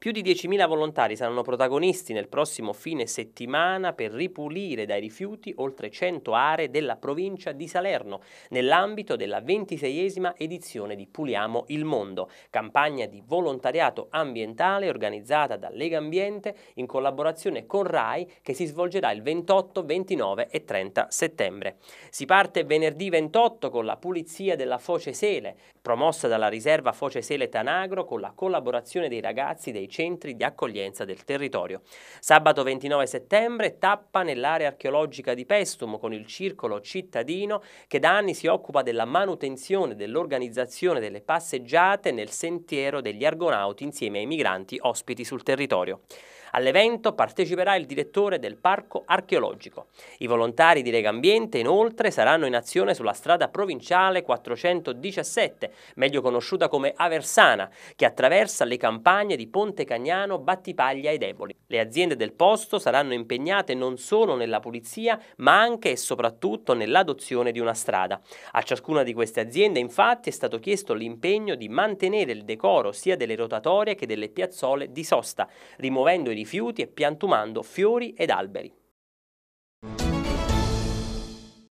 Più di 10.000 volontari saranno protagonisti nel prossimo fine settimana per ripulire dai rifiuti oltre 100 aree della provincia di Salerno nell'ambito della 26esima edizione di Puliamo il Mondo, campagna di volontariato ambientale organizzata da Lega Ambiente in collaborazione con RAI che si svolgerà il 28, 29 e 30 settembre. Si parte venerdì 28 con la pulizia della Foce Sele, promossa dalla riserva Foce Sele Tanagro con la collaborazione dei ragazzi dei centri di accoglienza del territorio. Sabato 29 settembre tappa nell'area archeologica di Pestum con il circolo cittadino che da anni si occupa della manutenzione dell'organizzazione delle passeggiate nel sentiero degli argonauti insieme ai migranti ospiti sul territorio. All'evento parteciperà il direttore del parco archeologico. I volontari di Legambiente inoltre saranno in azione sulla strada provinciale 417, meglio conosciuta come Aversana, che attraversa le campagne di Ponte Cagnano, Battipaglia ed Eboli. Le aziende del posto saranno impegnate non solo nella pulizia, ma anche e soprattutto nell'adozione di una strada. A ciascuna di queste aziende infatti è stato chiesto l'impegno di mantenere il decoro sia delle rotatorie che delle piazzole di sosta, rimuovendo i rifiuti e piantumando fiori ed alberi.